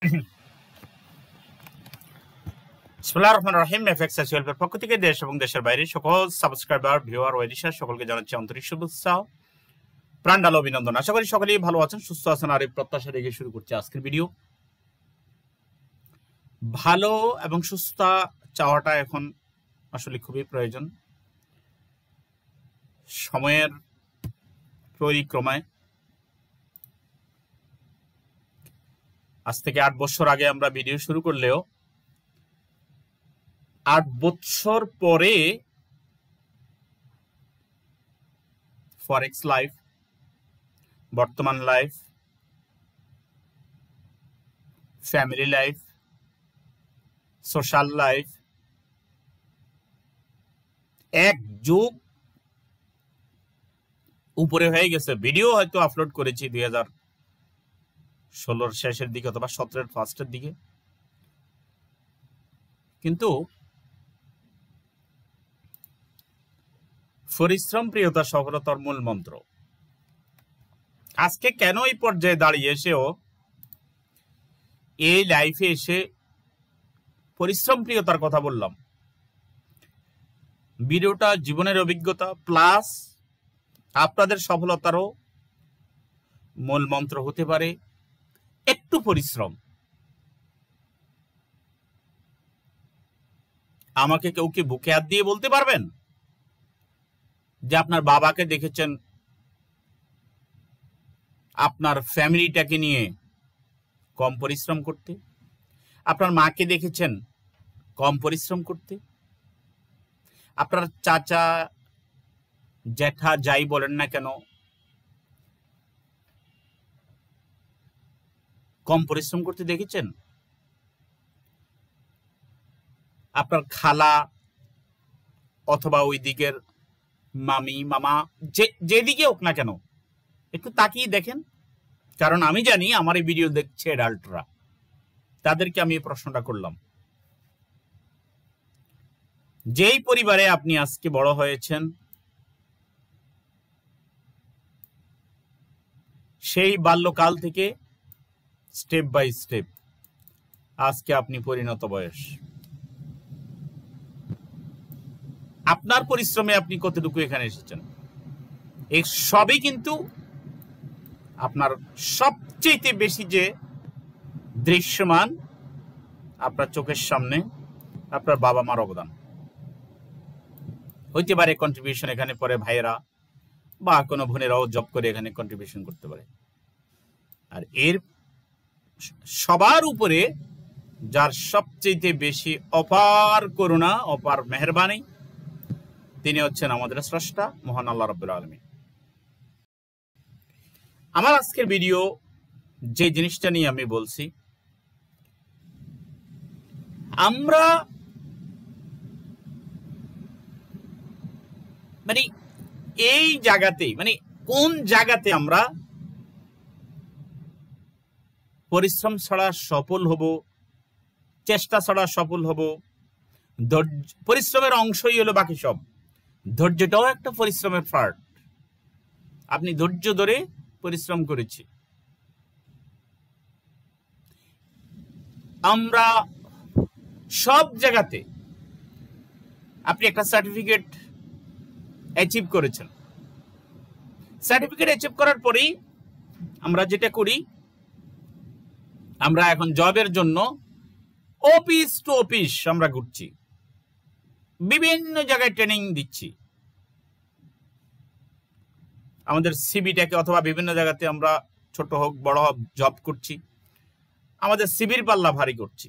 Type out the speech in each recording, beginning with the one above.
বিসমুল্লাহ প্রাণডাল অভিনন্দন আশা করি ভালো আছেন সুস্থ প্রত্যাশা রেখে শুরু ভিডিও ভালো এবং সুস্থতা চাওয়াটা এখন আসলে খুবই প্রয়োজন সময়ের পরিক্রমায় আজ থেকে আট বছর আগে আমরা ভিডিও শুরু করলেও আট বছর পরে ফরেক্স লাইফ বর্তমান life family life social life এক যুগ উপরে হয়ে গেছে ভিডিও হয়তো আপলোড করেছি দুই হাজার ষোলোর শেষের দিকে অথবা সতেরোর ফার্স্টের দিকে কিন্তু পরিশ্রম প্রিয়তা সফলতার মূল মন্ত্র আজকে কেন এই পর্যায়ে দাঁড়িয়ে এসেও এই লাইফে এসে পরিশ্রম প্রিয়তার কথা বললাম ভিডিওটা জীবনের অভিজ্ঞতা প্লাস আপনাদের সফলতারও মূল মন্ত্র হতে পারে একটু পরিশ্রম আমাকে কেউ কি বুকে হাত দিয়ে বলতে পারবেন যে আপনার বাবাকে দেখেছেন আপনার ফ্যামিলিটাকে নিয়ে কম পরিশ্রম করতে আপনার মাকে দেখেছেন কম পরিশ্রম করতে আপনার চাচা জ্যাঠা যাই বলেন না কেন কম পরিশ্রম করতে দেখেছেন আপনার খালা অথবা ওই দিকের মামি মামা যে যেদিকে হোক না কেন একটু তাকিয়ে দেখেন কারণ আমি জানি আমার এই ভিডিও দেখছে অ্যাডাল্টরা তাদেরকে আমি এই প্রশ্নটা করলাম যেই পরিবারে আপনি আজকে বড় হয়েছেন সেই বাল্যকাল থেকে স্টেপ বাই স্টেপ আজকে আপনি পরিণত বয়স আপনার পরিশ্রমে আপনি কতটুকু এখানে এসেছেন এই সবই কিন্তু আপনার সবচেয়ে বেশি যে দৃশ্যমান আপনার চোখের সামনে আপনার বাবা মার অবদান হইতে পারে কন্ট্রিবিউশন এখানে পরে ভাইয়েরা বা কোনো বোনেরাও জব করে এখানে কন্ট্রিবিউশন করতে পারে আর এর সবার উপরে যার সবচেয়ে বেশি অপার করুণা অপার মেহরবানি তিনি হচ্ছেন আমাদের স্রষ্টা মহান আল্লাহ রবুল আলমী আমার আজকের ভিডিও যে জিনিসটা নিয়ে আমি বলছি আমরা মানে এই জায়গাতেই মানে কোন জায়গাতে আমরা পরিশ্রম ছাড়া সফল হব চেষ্টা ছাড়া সফল হব ধৈর্য পরিশ্রমের অংশই হলো বাকি সব ধৈর্যটাও একটা পরিশ্রমের পার্ট আপনি ধৈর্য ধরে পরিশ্রম করেছি আমরা সব জায়গাতে আপনি একটা সার্টিফিকেট অ্যাচিভ করেছেন সার্টিফিকেট অ্যাচিভ করার পরেই আমরা যেটা করি আমরা এখন জবের জন্য অফিস টু অফিস আমরা ঘুরছি বিভিন্ন জায়গায় ট্রেনিং দিচ্ছি আমাদের সিবিটাকে অথবা বিভিন্ন জায়গাতে আমরা ছোট হোক বড় হোক জব করছি আমাদের সিবির পাল্লা ভারী করছি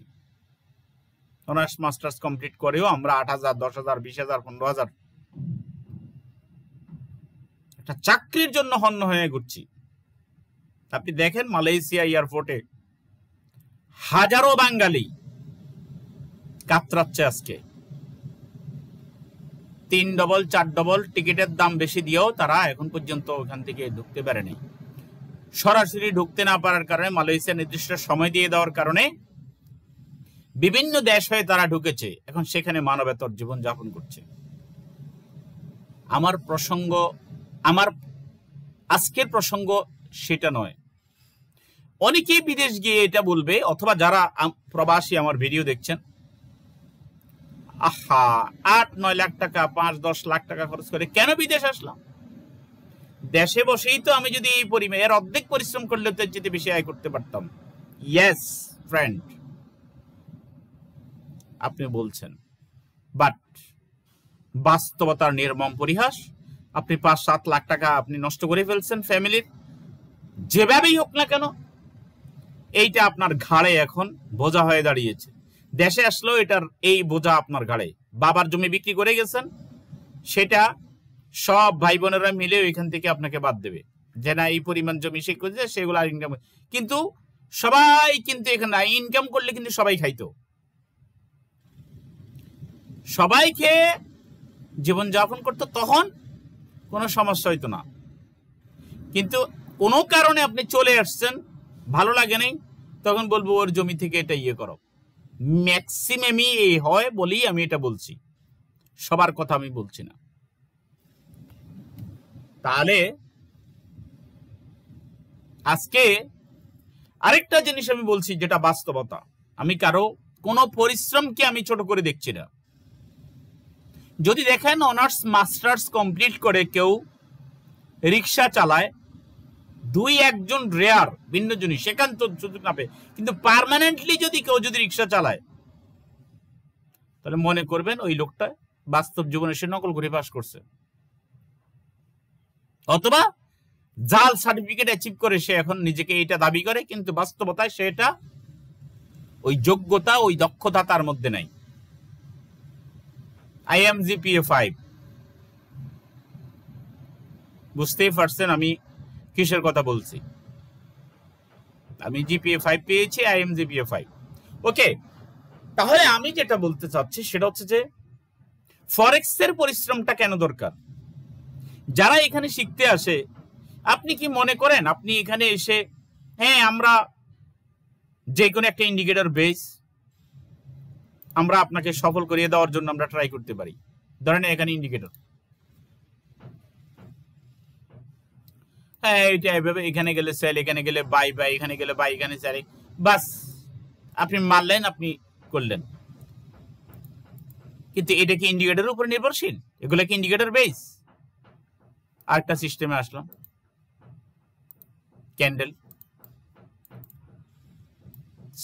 অনার্স মাস্টার্স কমপ্লিট করেও আমরা আট হাজার দশ হাজার বিশ হাজার পনেরো হাজার একটা চাকরির জন্য হন্য হয়ে ঘুরছি আপনি দেখেন মালয়েশিয়া এয়ারপোর্টে হাজারো বাঙালি কাতরাচ্ছে আজকে তিন ডবল চার ডবল টিকিটের দাম বেশি দিয়েও তারা এখন পর্যন্ত ওখান থেকে ঢুকতে পারেনি সরাসরি ঢুকতে না পারার কারণে মালয়েশিয়া নির্দিষ্ট সময় দিয়ে দেওয়ার কারণে বিভিন্ন দেশ হয়ে তারা ঢুকেছে এখন সেখানে মানবেতর জীবন যাপন করছে আমার প্রসঙ্গ আমার আজকের প্রসঙ্গ সেটা নয় অনেকেই বিদেশ গিয়ে এটা বলবে অথবা যারা প্রবাসী আমার ভিডিও দেখছেন আহা আট নয় লাখ টাকা পাঁচ দশ লাখ টাকা খরচ করে কেন বিদেশ আসলাম দেশে বসেই তো আমি যদি এই পরিমাণ এর অর্ধেক পরিশ্রম করলে তো যেতে বেশি আয় করতে পারতাম ইয়েস ফ্রেন্ড আপনি বলছেন বাট বাস্তবতার নির্মম পরিহাস আপনি পাঁচ সাত লাখ টাকা আপনি নষ্ট করে ফেলছেন ফ্যামিলির যেভাবেই হোক না কেন এইটা আপনার ঘাড়ে এখন বোঝা হয়ে দাঁড়িয়েছে দেশে আসলেও এটার এই বোঝা আপনার ঘাড়ে বাবার জমি বিক্রি করে গেছেন সেটা সব ভাই বোনেরা মিলে ওইখান থেকে আপনাকে বাদ দেবে যে না এই পরিমাণ জমি সে করছে সেগুলো আর ইনকাম কিন্তু সবাই কিন্তু এখানে ইনকাম করলে কিন্তু সবাই খাইতো সবাই খেয়ে জীবনযাপন করতো তখন কোনো সমস্যা হইতো না কিন্তু কোনো কারণে আপনি চলে আসছেন ভালো লাগে নাই তখন বলবো ওর জমি থেকে এটা ইয়ে করো ম্যাক্সিমামই এই হয় বলেই আমি এটা বলছি সবার কথা আমি বলছি না তাহলে আজকে আরেকটা জিনিস আমি বলছি যেটা বাস্তবতা আমি কারো কোনো পরিশ্রমকে আমি ছোট করে দেখছি না যদি দেখেন অনার্স মাস্টার্স কমপ্লিট করে কেউ রিক্সা চালায় দুই একজন রেয়ার ভিন্নজনই সেখান সুযোগ না কিন্তু পারমানেন্টলি যদি কেউ যদি রিক্সা চালায় তাহলে মনে করবেন ওই লোকটা বাস্তব জীবনে সে নকল করে পাস করছে অথবা জাল সার্টিফিকেট অ্যাচিভ করে সে এখন নিজেকে এটা দাবি করে কিন্তু বাস্তবতায় সে এটা ওই যোগ্যতা ওই দক্ষতা তার মধ্যে নাই I am G A five বুঝতেই পারছেন আমি কিসের কথা বলছি আমি জিপিএ ফাইভ পেয়েছি I am GPA five okay তাহলে আমি যেটা বলতে চাচ্ছি সেটা হচ্ছে যে ফরেক্স এর পরিশ্রমটা কেন দরকার যারা এখানে শিখতে আসে আপনি কি মনে করেন আপনি এখানে এসে হ্যাঁ আমরা যে কোনো একটা ইন্ডিকেটর বেস আমরা আপনাকে সফল করিয়ে দেওয়ার জন্য আমরা ট্রাই করতে পারি ধরেন এখানে ইন্ডিকেটর হ্যাঁ এটা এভাবে এখানে গেলে সেল এখানে গেলে বাই বাই এখানে গেলে বাই এখানে স্যারে বাস আপনি মারলেন আপনি করলেন কিন্তু এটা কি ইন্ডিকেটারের উপর নির্ভরশীল এগুলো কি ইন্ডিকেটার বেস আরেকটা সিস্টেমে আসলাম ক্যান্ডেল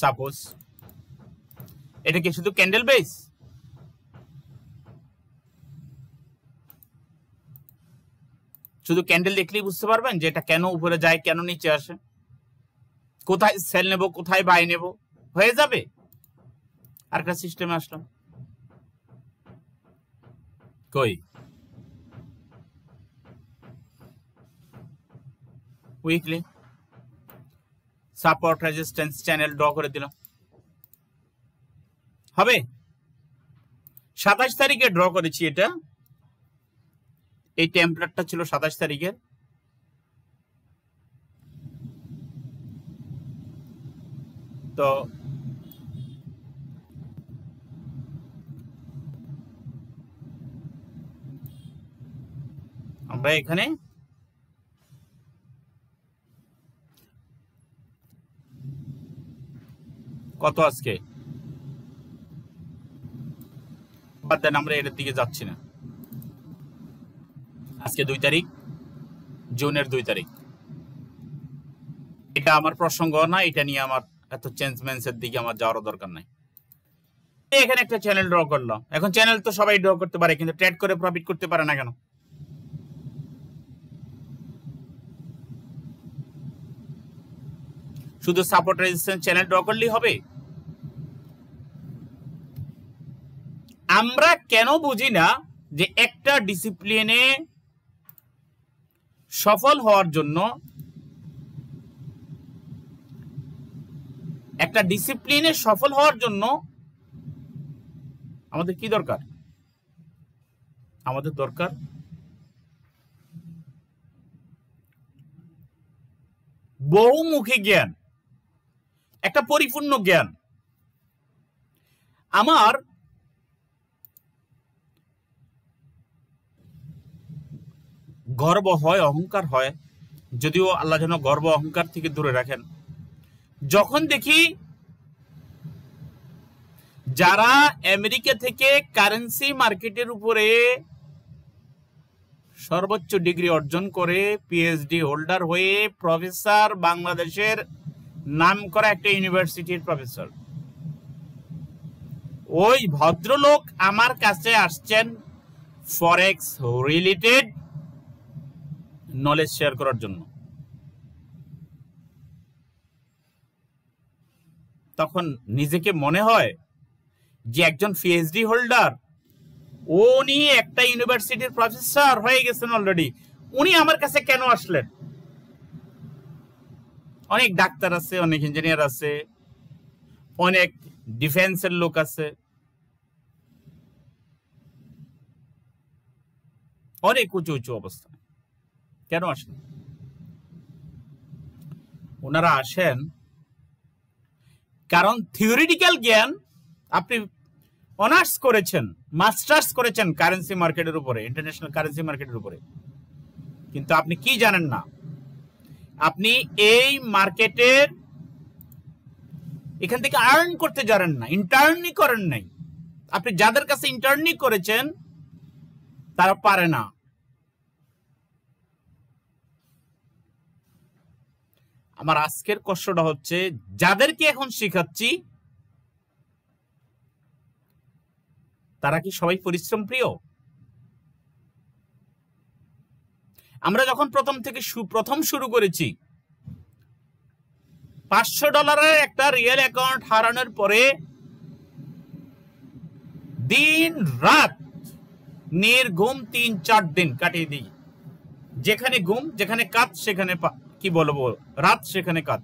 সাপোজ এটা কি শুধু ক্যান্ডেল বেস শুধু ক্যান্ডেল দেখলেই বুঝতে পারবেন যে এটা কেন উপরে যায় কেন নিচে আসে কোথায় সেল নেব কোথায় বাই নেব হয়ে যাবে আর একটা সিস্টেমে আসলাম কই weekly support resistance channel draw করে দিলাম হবে সাতাশ তারিখে ড্র করেছি এটা এই টেম্পলেটটা ছিল সাতাশ তারিখের তো আমরা এখানে কত আজকে বাদ দেন আমরা এটার দিকে যাচ্ছি না আজকে দুই তারিখ জুনের দুই তারিখ এটা আমার প্রসঙ্গ না এটা নিয়ে আমার এত চেঞ্জমেন্টসের দিকে আমার যাওয়ার দরকার নাই এখানে একটা চ্যানেল ড্র করলো এখন চ্যানেল তো সবাই ড্র করতে পারে কিন্তু ট্রেড করে প্রফিট করতে পারে না কেন শুধু সাপোর্ট রেজিস্ট্যান্স চ্যানেল ড্র করলেই হবে আমরা কেন বুঝি না যে একটা ডিসিপ্লিনে সফল হওয়ার জন্য একটা ডিসিপ্লিনে সফল হওয়ার জন্য আমাদের কি দরকার আমাদের দরকার বহুমুখী জ্ঞান একটা পরিপূর্ণ জ্ঞান আমার গর্ব হয় অহংকার হয় যদিও আল্লাহ যেন গর্ব অহংকার থেকে দূরে রাখেন যখন দেখি যারা আমেরিকা থেকে কারেন্সি মার্কেটের উপরে সর্বোচ্চ ডিগ্রি অর্জন করে পিএইচডি হোল্ডার হয়ে প্রফেসর বাংলাদেশের নাম করা একটা ইউনিভার্সিটির প্রফেসর ওই ভদ্রলোক আমার কাছে আসছেন ফরেক্স রিলেটেড নলেজ শেয়ার করার জন্য তখন নিজেকে মনে হয় যে একজন পিএইচডি হোল্ডার উনি একটা ইউনিভার্সিটির প্রফেসর হয়ে গেছেন অলরেডি উনি আমার কাছে কেন আসলেন অনেক ডাক্তার আছে অনেক ইঞ্জিনিয়ার আছে অনেক ডিফেন্সের লোক আছে অনেক উঁচু উঁচু অবস্থা কেন আসেন ওনারা আসেন কারণ থিওরিটিক্যাল জ্ঞান আপনি অনার্স করেছেন মাস্টার্স করেছেন কারেন্সি মার্কেটের উপরে ইন্টারন্যাশনাল কারেন্সি মার্কেটের উপরে কিন্তু আপনি কি জানেন না আপনি এই মার্কেটের এখান থেকে আর্ন করতে জানেন না ইন্টার্নি করেন নাই আপনি যাদের কাছে ইন্টার্নি করেছেন তারা পারে না আমার আজকের কষ্টটা হচ্ছে যাদেরকে এখন শিখাচ্ছি তারা কি সবাই পরিশ্রম প্রিয় আমরা যখন প্রথম থেকে প্রথম শুরু করেছি পাঁচশো ডলারের একটা রিয়েল অ্যাকাউন্ট হারানোর পরে দিন রাত নির্ঘুম তিন চার দিন কাটিয়ে দিই যেখানে ঘুম যেখানে কাজ সেখানে পা কি বলবো রাত সেখানে কাঁদ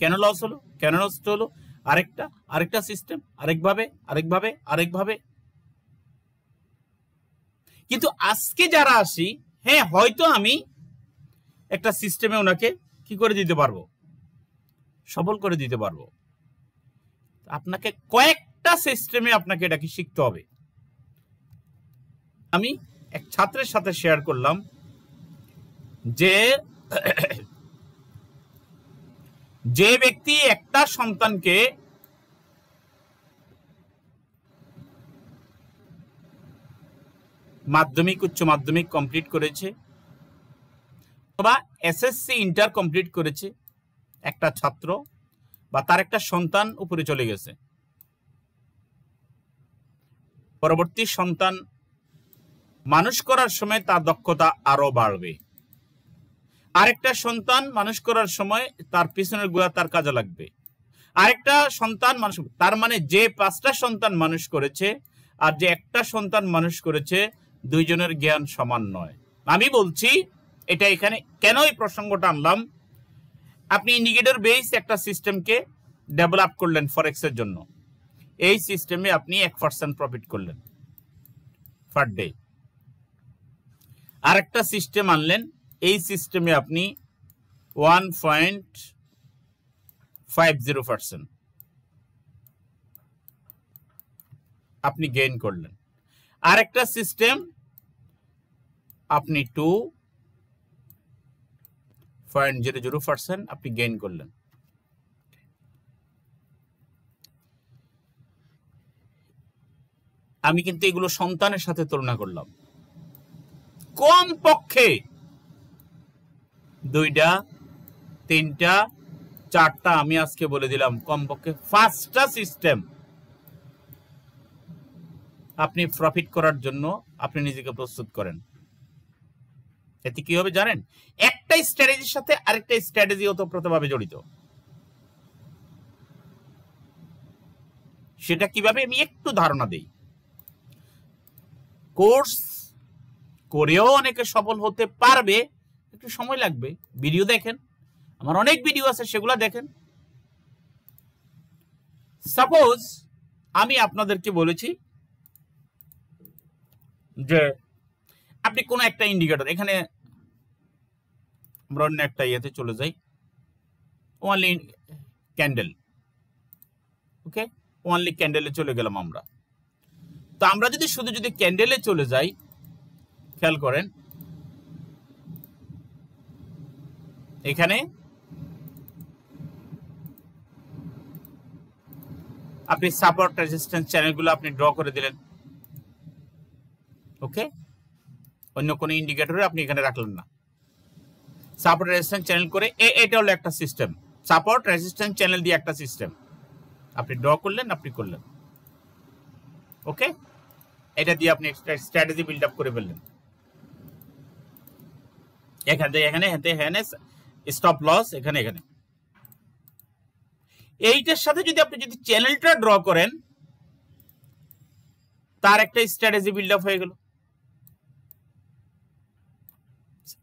কেন লস হলো কেন নষ্ট হলো আরেকটা আরেকটা সিস্টেম আরেকভাবে আরেকভাবে আরেকভাবে কিন্তু আজকে যারা আসি হ্যাঁ হয়তো আমি একটা সিস্টেমে ওনাকে কি করে দিতে পারবো সবল করে দিতে পারবো আপনাকে কয়েকটা সিস্টেমে আপনাকে এটাকে শিখতে হবে আমি এক ছাত্রের সাথে শেয়ার করলাম যে যে ব্যক্তি একটা সন্তানকে মাধ্যমিক উচ্চ মাধ্যমিক কমপ্লিট করেছে অথবা এসএসসি ইন্টার কমপ্লিট করেছে একটা ছাত্র বা তার একটা সন্তান উপরে চলে গেছে পরবর্তী সন্তান মানুষ করার সময় তার দক্ষতা আরও বাড়বে আরেকটা সন্তান মানুষ করার সময় তার পিছনের গুড়া তার কাজে লাগবে আরেকটা সন্তান মানুষ তার মানে যে পাঁচটা সন্তান মানুষ করেছে আর যে একটা সন্তান মানুষ করেছে দুইজনের জ্ঞান সমান নয় আমি বলছি এটা এখানে কেন এই প্রসঙ্গটা আনলাম আপনি ইন্ডিকেটর বেস একটা সিস্টেমকে ডেভেলপ করলেন ফরেক্সের জন্য এই সিস্টেমে আপনি এক পার্সেন্ট প্রফিট করলেন পার ডে আরেকটা সিস্টেম আনলেন এই সিস্টেমে আপনি one point five zero percent আপনি গেইন করলেন আরেকটা সিস্টেম আপনি two point zero zero percent আপনি গেইন করলেন আমি কিন্তু এগুলো সন্তানের সাথে তুলনা করলাম কম পক্ষে দুইটা তিনটা চারটা আমি আজকে বলে দিলাম কমপক্ষে ফার্স্টটা সিস্টেম আপনি প্রফিট করার জন্য আপনি নিজেকে প্রস্তুত করেন এতে কি হবে জানেন একটা স্ট্র্যাটেজির সাথে আরেকটা স্ট্র্যাটেজি ওতপ্রোতভাবে জড়িত সেটা কিভাবে আমি একটু ধারণা দেই কোর্স করেও অনেকে সফল হতে পারবে একটু সময় লাগবে ভিডিও দেখেন আমার অনেক ভিডিও আছে সেগুলো দেখেন সাপোজ আমি আপনাদেরকে বলেছি যে আপনি কোনো একটা ইন্ডিকেটর এখানে আমরা অন্য একটা ইয়েতে চলে যাই ওয়ানলি ক্যান্ডেল ওকে ওয়ানলি ক্যান্ডেলে চলে গেলাম আমরা তো আমরা যদি শুধু যদি ক্যান্ডেলে চলে যাই খেয়াল করেন এখানে আপনি সাপোর্ট রেজিস্ট্যান্স চ্যানেলগুলো আপনি ড্র করে দিলেন ওকে অন্য কোনো ইন্ডিকেটরে আপনি এখানে রাখলেন না সাপোর্ট রেজিস্ট্যান্স চ্যানেল করে এটা হলো একটা সিস্টেম সাপোর্ট রেজিস্ট্যান্স চ্যানেল দিয়ে একটা সিস্টেম আপনি ড্র করলেন আপনি করলেন ওকে এটা দিয়ে আপনি স্ট্র্যাটেজি বিল্ড আপ করে ফেললেন এখান থেকে এখানে এখানে স্টপ লস এখানে এখানে এইটার সাথে যদি আপনি যদি চ্যানেলটা ড্র করেন তার একটা স্ট্র্যাটেজি বিল্ড আপ হয়ে গেল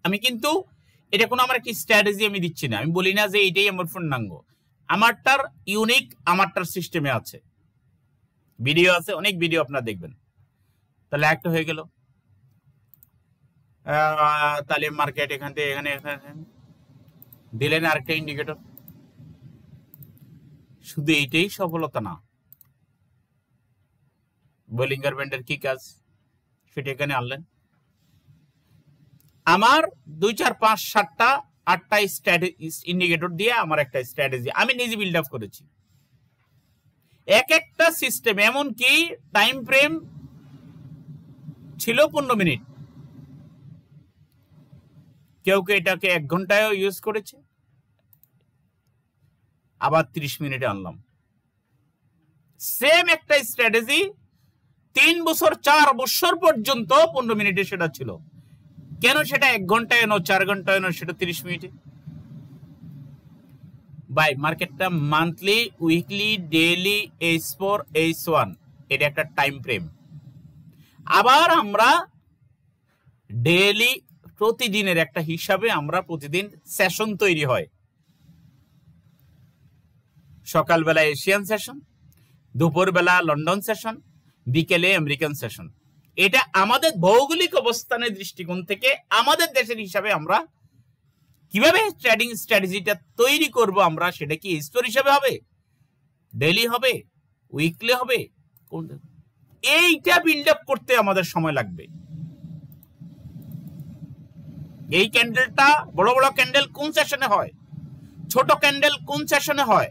আমি কিন্তু এটা কোনো আমার একটা স্ট্র্যাটেজি আমি দিচ্ছি না আমি বলি না যে এইটাই আমার পূর্ণাঙ্গ আমারটার ইউনিক আমারটার সিস্টেমে আছে ভিডিও আছে অনেক ভিডিও আপনারা দেখবেন তাহলে একটা হয়ে গেল তাহলে মার্কেট এখান থেকে এখানে এখানে দিলেন আরেকটা ইন্ডিকেটর শুধু এইটাই সফলতা না বোলিঙ্গার ব্যান্ডের কি কাজ সেটা এখানে আনলেন আমার দুই চার পাঁচ সাতটা আটটা ইন্ডিকেটর দিয়ে আমার একটা স্ট্র্যাটেজি আমি নিজে বিল্ড আপ করেছি এক একটা সিস্টেম এমন কি টাইম ফ্রেম ছিল পনেরো মিনিট কেউ কেউ এটাকে এক ঘন্টায় ইউজ করেছে আবার 30 মিনিটে আনলাম সেম একটা স্ট্র্যাটেজি তিন বছর চার বছর পর্যন্ত পনেরো মিনিটে সেটা ছিল কেন সেটা এক ঘন্টায় এনো চার ঘন্টায় এনো সেটা 30 মিনিটে বাই মার্কেটটা monthly weekly daily H four H one এটা একটা টাইম ফ্রেম আবার আমরা ডেইলি প্রতিদিনের একটা হিসাবে আমরা প্রতিদিন সেশন তৈরি হয় সকালবেলা এশিয়ান সেশন দুপুরবেলা লন্ডন সেশন বিকেলে আমেরিকান সেশন এটা আমাদের ভৌগোলিক অবস্থানের দৃষ্টিকোণ থেকে আমাদের দেশের হিসাবে আমরা কিভাবে ট্রেডিং স্ট্র্যাটেজিটা তৈরি করব আমরা সেটা কি স্তর হিসাবে হবে ডেলি হবে উইকলি হবে এইটা বিল্ড আপ করতে আমাদের সময় লাগবে এই ক্যান্ডেলটা বড় বড় ক্যান্ডেল কোন সেশনে হয় ছোট ক্যান্ডেল কোন সেশনে হয়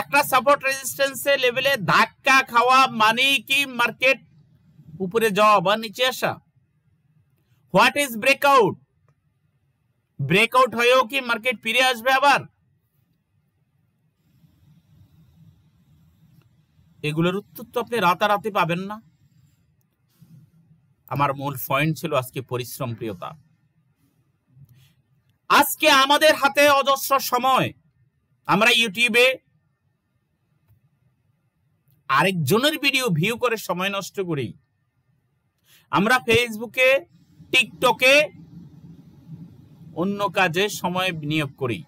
একটা সাপোর্ট রেজিস্ট্যান্সের লেভেলে ধাক্কা খাওয়া মানে কি মার্কেট উপরে যাওয়া বা নিচে আসা হোয়াট ইজ ব্রেকআউট ব্রেকআউট হয়েও কি মার্কেট ফিরে আসবে আবার এগুলোর উত্তর তো আপনি রাতারাতি পাবেন না আমার মূল পয়েন্ট ছিল আজকে পরিশ্রম প্রিয়তা আজকে আমাদের হাতে অজস্র সময় আমরা ইউটিউবে আরেকজনের ভিডিও ভিউ করে সময় নষ্ট করি আমরা ফেসবুকে টিকটকে অন্য কাজে সময় বিনিয়োগ করি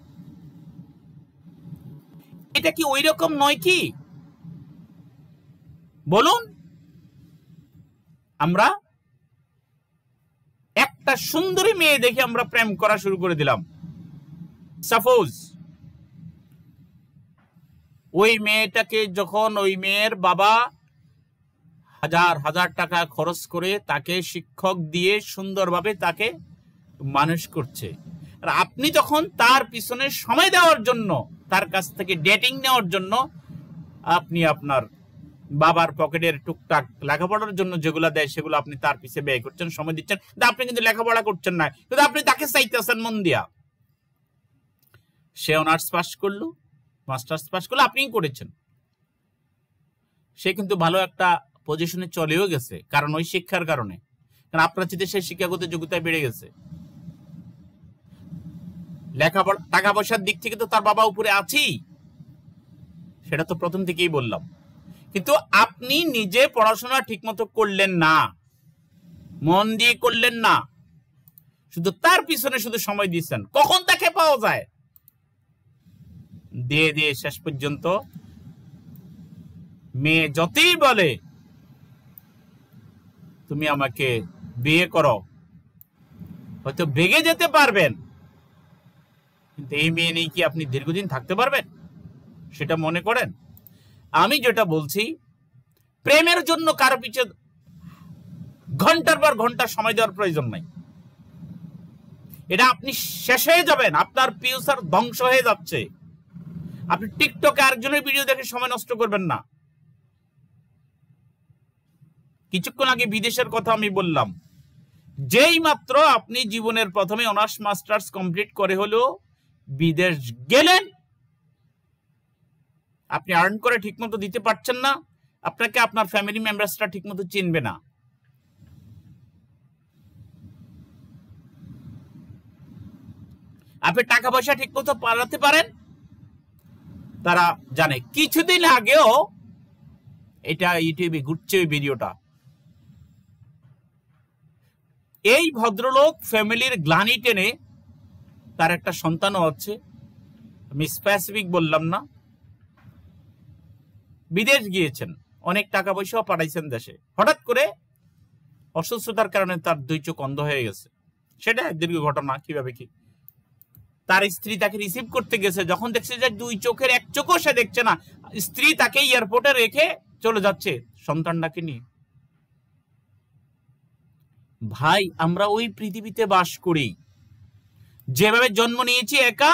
এটা কি ওই রকম নয় কি বলুন আমরা একটা সুন্দরী মেয়ে দেখে আমরা প্রেম করা শুরু করে দিলাম সাপোজ ওই মেয়েটাকে যখন ওই মেয়ের বাবা হাজার হাজার টাকা খরচ করে তাকে শিক্ষক দিয়ে সুন্দরভাবে তাকে মানুষ করছে আর আপনি যখন তার পিছনে সময় দেওয়ার জন্য তার কাছ থেকে ডেটিং নেওয়ার জন্য আপনি আপনার বাবার পকেটের টুকটাক লেখাপড়ার জন্য যেগুলো দেয় সেগুলো আপনি তার পিছে ব্যয় করছেন সময় দিচ্ছেন আপনি কিন্তু লেখাপড়া করছেন না কিন্তু আপনি তাকে চাইতেছেন মন দিয়া সে অনার্স পাস করলো মাস্টার্স পাস করলে আপনিই করেছেন সে কিন্তু ভালো একটা পজিশনে চলেও গেছে কারণ ওই শিক্ষার কারণে কারণ আপনার চিতে সেই শিক্ষাগত যোগ্যতায় বেড়ে গেছে লেখাপড়া টাকা পয়সার দিক থেকে তো তার বাবা উপরে আছেই সেটা তো প্রথম থেকেই বললাম কিন্তু আপনি নিজে পড়াশোনা ঠিকমতো করলেন না মন দিয়ে করলেন না শুধু তার পিছনে শুধু সময় দিচ্ছেন কখন তাকে পাওয়া যায় দিয়ে দিয়ে শেষ পর্যন্ত মেয়ে যতই বলে তুমি আমাকে বিয়ে করো হয়তো বেগে যেতে পারবেন কিন্তু এই মেয়ে নেই কি আপনি দীর্ঘদিন থাকতে পারবেন সেটা মনে করেন আমি যেটা বলছি প্রেমের জন্য কারো পিছে ঘন্টার পর ঘন্টা সময় দেওয়ার প্রয়োজন নাই এটা আপনি শেষ হয়ে যাবেন আপনার পিউসার ধ্বংস হয়ে যাচ্ছে আপনি টিকটকে আরেকজনের ভিডিও দেখে সময় নষ্ট করবেন না কিছুক্ষণ আগে বিদেশের কথা আমি বললাম যেই মাত্র আপনি জীবনের প্রথমে অনার্স মাস্টার্স কমপ্লিট করে হলো বিদেশ গেলেন আপনি আর্ন করে ঠিকমতো দিতে পারছেন না আপনাকে আপনার ফ্যামিলি মেম্বার্সরা ঠিকমতো চিনবে না আপনি টাকা পয়সা ঠিকমতো পালাতে পারেন তারা জানে কিছুদিন আগেও এটা ইউটিউবে ঘুরছে ওই ভিডিওটা এই ভদ্রলোক ফ্যামিলির গ্লানি টেনে তার একটা সন্তানও হচ্ছে আমি স্পেসিফিক বললাম না বিদেশ গিয়েছেন অনেক টাকা পয়সাও পাঠাইছেন দেশে হঠাৎ করে অসুস্থতার কারণে তার দুই চোখ অন্ধ হয়ে গেছে সেটা দীর্ঘ ঘটনা কিভাবে কি তার স্ত্রী তাকে রিসিভ করতে গেছে যখন দেখছে যে দুই চোখের এক চোখও সে দেখছে না স্ত্রী তাকে এয়ারপোর্টে রেখে চলে যাচ্ছে সন্তানটাকে নিয়ে ভাই আমরা ওই পৃথিবীতে বাস করি যেভাবে জন্ম নিয়েছি একা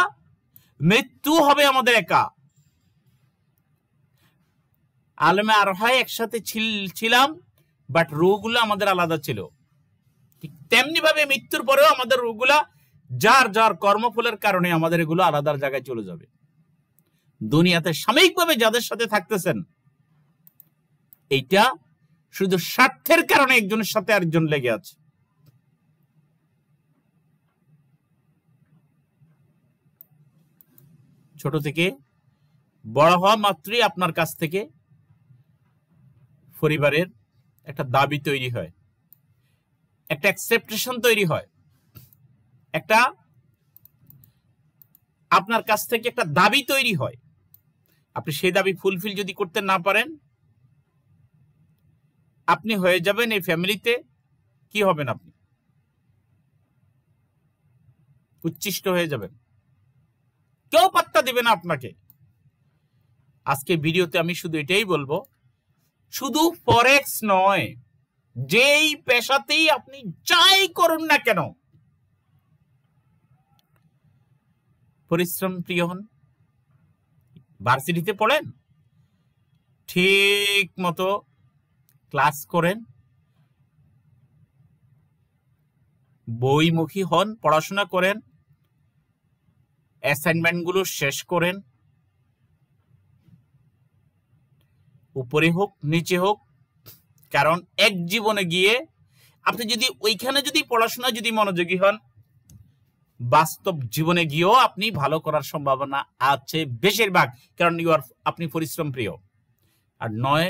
মৃত্যু হবে আমাদের একা আলমে আর হয় একসাথে ছিলাম বাট রোগগুলো আমাদের আলাদা ছিল তেমনি ভাবে মৃত্যুর পরেও আমাদের রোগগুলা যার যার কর্মফলের কারণে আমাদের এগুলো আলাদা জায়গায় চলে যাবে দুনিয়াতে সাময়িকভাবে যাদের সাথে থাকতেছেন এইটা শুধু স্বার্থের কারণে একজনের সাথে আরেকজন লেগে আছে ছোট থেকে বড় হওয়া মাত্রই আপনার কাছ থেকে পরিবারের একটা দাবি তৈরি হয় একটা অ্যাকসেপ্টেশন তৈরি হয় একটা আপনার কাছ থেকে একটা দাবি তৈরি হয় আপনি সেই দাবি ফুলফিল যদি করতে না পারেন আপনি হয়ে যাবেন এই ফ্যামিলিতে কি হবেন আপনি উচ্ছিষ্ট হয়ে যাবেন কেউ পাত্তা দেবে না আপনাকে আজকে ভিডিওতে আমি শুধু এটাই বলবো শুধু ফরেক্স নয় যেই পেশাতেই আপনি যাই করুন না কেন পরিশ্রম প্রিয় হন ভার্সিটিতে পড়েন ঠিক মতো ক্লাস করেন বইমুখী হন পড়াশোনা করেন অ্যাসাইনমেন্টগুলো শেষ করেন উপরে হোক নিচে হোক কারণ এক জীবনে গিয়ে আপনি যদি ওইখানে যদি পড়াশোনা যদি মনোযোগী হন বাস্তব জীবনে গিয়েও আপনি ভালো করার সম্ভাবনা আছে বেশিরভাগ কারণ ইউ আর আপনি পরিশ্রম প্রিয় আর নয়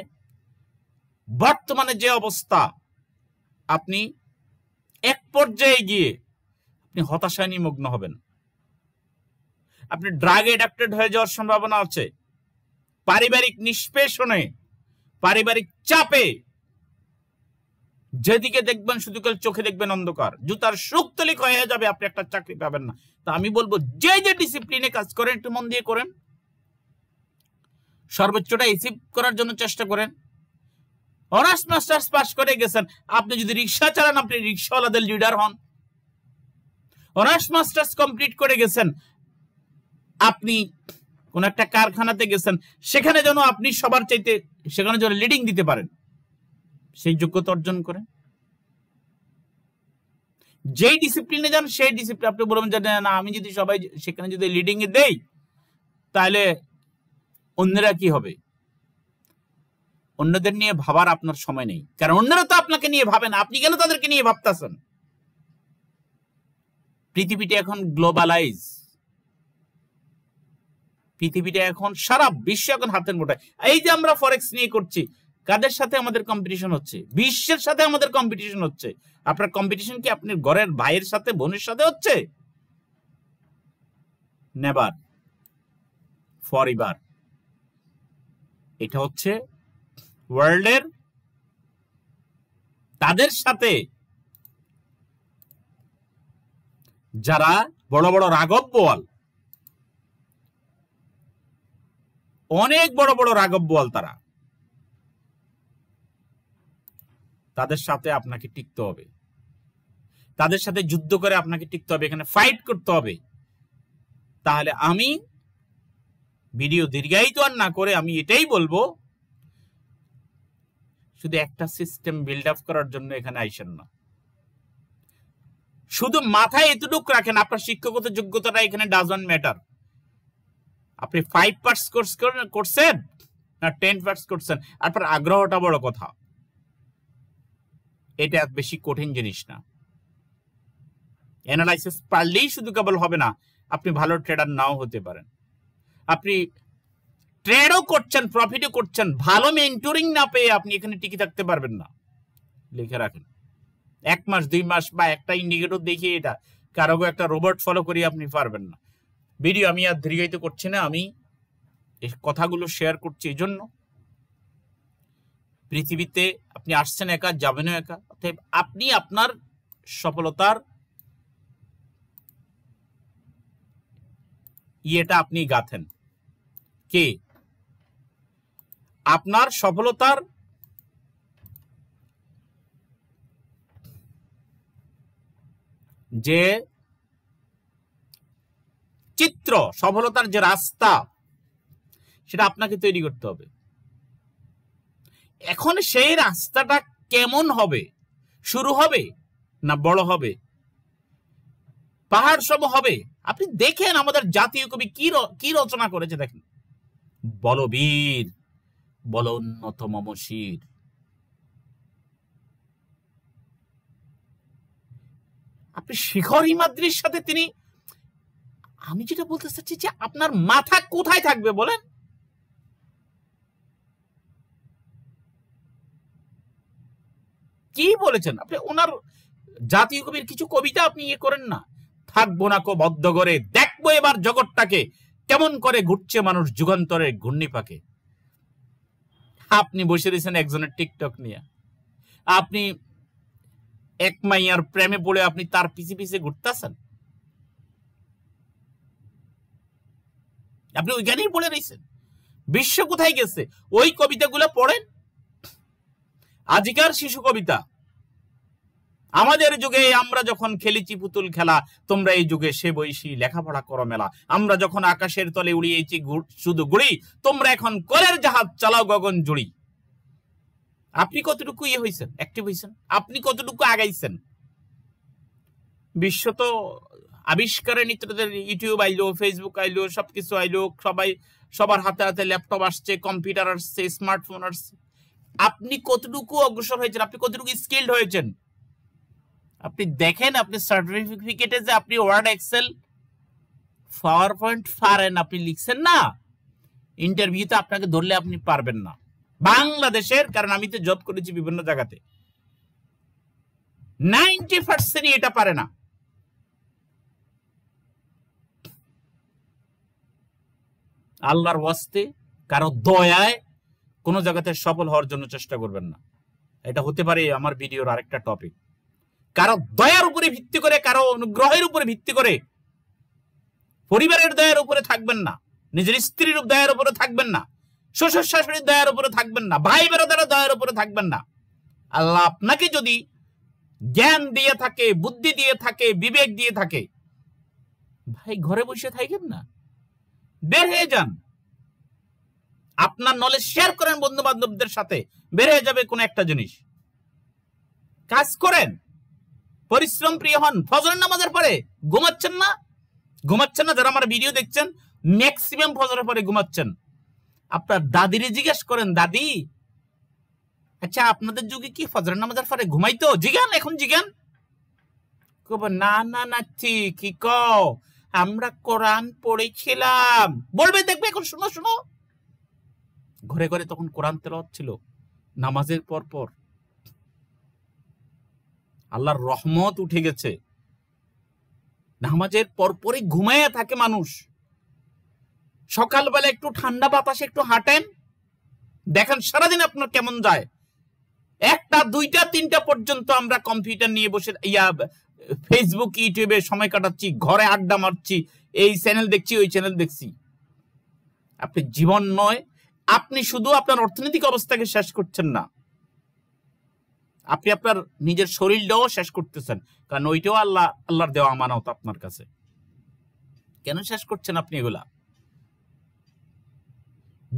বর্তমানে যে অবস্থা আপনি এক পর্যায়ে গিয়ে আপনি হতাশায় নিমগ্ন হবেন আপনি ড্রাগ অ্যাডাপ্টেড হয়ে যাওয়ার সম্ভাবনা আছে পারিবারিক নিষ্পেষণে পারিবারিক চাপে যেদিকে দেখবেন শুধু চোখে দেখবেন অন্ধকার জুতার সুক্তলিক হয়ে যাবে আপনি একটা চাকরি পাবেন না তা আমি বলবো যে যে ডিসিপ্লিনে কাজ করেন একটু মন দিয়ে করেন সর্বোচ্চটা রিসিভ করার জন্য চেষ্টা করেন অনার্স মাস্টার্স পাস করে গেছেন আপনি যদি রিক্সা চালান আপনি রিক্সাওয়ালাদের লিডার হন অনার্স মাস্টার্স কমপ্লিট করে গেছেন আপনি কোন একটা কারখানাতে গেছেন সেখানে যেন আপনি সবার চাইতে সেখানে যেন লিডিং দিতে পারেন সেই যোগ্যতা অর্জন করে যেই ডিসিপ্লিনে যান সেই ডিসিপ্লিন আপনি বলবেন যে না আমি যদি সবাই সেখানে যদি লিডিং এ দেই তাহলে অন্যরা কি হবে অন্যদের নিয়ে ভাবার আপনার সময় নেই কারণ অন্যরা তো আপনাকে নিয়ে ভাবেন আপনি কেন তাদেরকে নিয়ে ভাবতেছেন পৃথিবীটা এখন গ্লোবালাইজ পৃথিবীটা এখন সারা বিশ্ব এখন হাতের মোটায় এই যে আমরা ফরেক্স নিয়ে করছি কাদের সাথে আমাদের কম্পিটিশন হচ্ছে বিশ্বের সাথে আমাদের কম্পিটিশন হচ্ছে আপনার কম্পিটিশন কি আপনার ঘরের ভাইয়ের সাথে বোনের সাথে হচ্ছে নেবার ফর ইবার এটা হচ্ছে ওয়ার্ল্ডের তাদের সাথে যারা বড় বড় রাঘব বোয়াল অনেক বড় বড় রাঘব বোয়াল তারা তাদের সাথে আপনাকে টিকতে হবে তাদের সাথে যুদ্ধ করে আপনাকে টিকতে হবে এখানে ফাইট করতে হবে তাহলে আমি ভিডিও দীর্ঘায়িত আর না করে আমি এটাই বলবো শুধু একটা সিস্টেম বিল্ড আপ করার জন্য এখানে আইসেন না শুধু মাথায় এতটুক রাখেন আপনার শিক্ষকতা যোগ্যতাটা এখানে ডাজন ম্যাটার আপনি ফাইভ পার্টস কোর্স করছেন না টেন পার্টস করছেন আপনার আগ্রহটা বড় কথা এটা বেশি কঠিন জিনিস না অ্যানালাইসিস পারলেই শুধু কেবল হবে না আপনি ভালো ট্রেডার নাও হতে পারেন আপনি ট্রেডও করছেন প্রফিটও করছেন ভালো মেন্টোরিং না পেয়ে আপনি এখানে টিকে থাকতে পারবেন না লিখে রাখেন এক মাস দুই মাস বা একটা ইন্ডিকেটর দেখিয়ে এটা কারো একটা রোবট ফলো করে আপনি পারবেন না ভিডিও আমি আর দীর্ঘায়িত করছি না আমি এই কথাগুলো শেয়ার করছি এই জন্য পৃথিবীতে আপনি আসছেন একা যাবেনও একা অর্থাৎ আপনি আপনার সফলতার ইয়েটা আপনি গাথেন কে আপনার সফলতার যে চিত্র সফলতার যে রাস্তা সেটা আপনাকে তৈরি করতে হবে এখন সেই রাস্তাটা কেমন হবে শুরু হবে না বড় হবে পাহাড় সব হবে আপনি দেখেন আমাদের জাতীয় কবি কি কি রচনা করেছে দেখেন বলবীর বল উন্নত মমশির আপনি শিখর হিমাদ্রির সাথে তিনি আমি যেটা বলতে চাচ্ছি যে আপনার মাথা কোথায় থাকবে বলেন কি বলেছেন আপনি ওনার জাতীয় কবির কিছু কবিতা আপনি ইয়ে করেন না থাকবো না কো বদ্ধ করে দেখবো এবার জগৎটাকে কেমন করে ঘুরছে মানুষ যুগান্তরের ঘূর্ণি পাকে আপনি বসে রয়েছেন একজনের টিকটক নিয়ে আপনি এক মাইয়ার প্রেমে পড়ে আপনি তার পিছিয়ে পিছিয়ে ঘুরতেছেন আপনি ওইখানেই বলে রয়েছেন বিশ্ব কোথায় গেছে ওই কবিতাগুলো পড়েন আজিকার শিশু কবিতা আমাদের যুগে আমরা যখন খেলেছি পুতুল খেলা তোমরা এই যুগে সে বৈশি লেখাপড়া করো মেলা আমরা যখন আকাশের তলে উড়িয়েছি শুধু গুড়ি তোমরা এখন কলের জাহাজ চালাও গগন জুড়ি আপনি কতটুকু ইয়ে হয়েছেন অ্যাক্টিভ হয়েছেন আপনি কতটুকু আগাইছেন বিশ্ব তো আবিষ্কারের নিত্যদের ইউটিউব আইলো ফেসবুক আইলো সবকিছু আইলো সবাই সবার হাতে হাতে ল্যাপটপ আসছে কম্পিউটার আসছে স্মার্টফোন আসছে আপনি কতটুকু অগ্রসর হয়েছেন আপনি কতটুকু স্কিল্ড হয়েছেন আপনি দেখেন আপনি সার্টিফিকেটে যে আপনি ওয়ার্ড এক্সেল পাওয়ার পয়েন্ট ফারেন আপনি লিখছেন না ইন্টারভিউতে আপনাকে ধরলে আপনি পারবেন না বাংলাদেশের কারণ আমি তো জব করেছি বিভিন্ন জায়গাতে নাইনটি পার্সেন্ট এটা পারে না আল্লাহর ওয়াস্তে কারো দয়ায় কোনো জায়গাতে সফল হওয়ার জন্য চেষ্টা করবেন না এটা হতে পারে আমার ভিডিওর আরেকটা টপিক কারো দয়ার উপরে ভিত্তি করে কারো অনুগ্রহের উপরে ভিত্তি করে পরিবারের দয়ার উপরে থাকবেন না নিজের স্ত্রীর দয়ার উপরে থাকবেন না শ্বশুর শাশুড়ির দয়ার উপরে থাকবেন না ভাই বেরোদারের দয়ার উপরে থাকবেন না আল্লাহ আপনাকে যদি জ্ঞান দিয়ে থাকে বুদ্ধি দিয়ে থাকে বিবেক দিয়ে থাকে ভাই ঘরে বসে থাকেন না বের হয়ে যান আপনার নলেজ শেয়ার করেন বন্ধু বান্ধবদের সাথে বেড়ে যাবে কোন একটা জিনিস কাজ করেন পরিশ্রম প্রিয় হন ফজরের নামাজের পরে ঘুমাচ্ছেন না ঘুমাচ্ছেন না যারা আমার ভিডিও দেখছেন ম্যাক্সিমাম ফজরের পরে ঘুমাচ্ছেন আপনার দাদিরে জিজ্ঞেস করেন দাদি আচ্ছা আপনাদের যুগে কি ফজরের নামাজের পরে ঘুমাইতো জিগান এখন জিগান না না না ঠিক কি কও আমরা কোরআন পড়েছিলাম বলবে দেখবে এখন শুনো শুনো ঘরে ঘরে তখন কোরআন তেলাওয়াত ছিল নামাজের পর পর আল্লাহর রহমত উঠে গেছে নামাজের পরপরই ঘুমাইয়া থাকে মানুষ সকালবেলা একটু ঠান্ডা বাতাসে একটু হাঁটেন দেখেন সারাদিন আপনার কেমন যায় একটা দুইটা তিনটা পর্যন্ত আমরা কম্পিউটার নিয়ে বসে ইয়া ফেসবুক ইউটিউবে সময় কাটাচ্ছি ঘরে আড্ডা মারছি এই চ্যানেল দেখছি ওই চ্যানেল দেখছি আপনি জীবন নয় আপনি শুধু আপনার অর্থনৈতিক অবস্থাকে শেষ করছেন না আপনি আপনার নিজের শরীরটাও শেষ করতেছেন কারণ ওইটাও আল্লাহ আল্লাহর দেওয়া মানত আপনার কাছে কেন শেষ করছেন আপনি এগুলা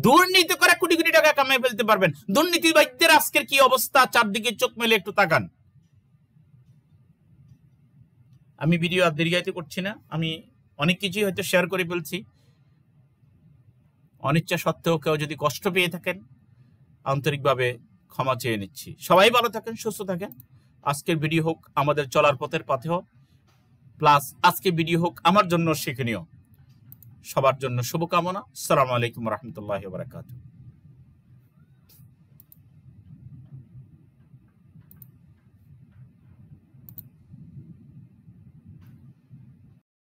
দুর্নীতি করে কোটি কোটি টাকা কামিয়ে ফেলতে পারবেন দুর্নীতি দুর্নীতিবাদদের আজকের কি অবস্থা চারদিকে চোখ মেলে একটু তাকান আমি ভিডিও আর দীর্ঘায়িত করছি না আমি অনেক কিছুই হয়তো শেয়ার করে ফেলছি অনিচ্ছা সত্ত্বেও কেউ যদি কষ্ট পেয়ে থাকেন আন্তরিকভাবে ক্ষমা চেয়ে নিচ্ছি সবাই ভালো থাকেন সুস্থ থাকেন আজকের ভিডিও হোক আমাদের চলার পথের পথে হোক প্লাস আজকে ভিডিও হোক আমার জন্য শিখনীয় সবার জন্য শুভকামনা সালাম আলাইকুম রহমতুল্লাহ বারাকাতু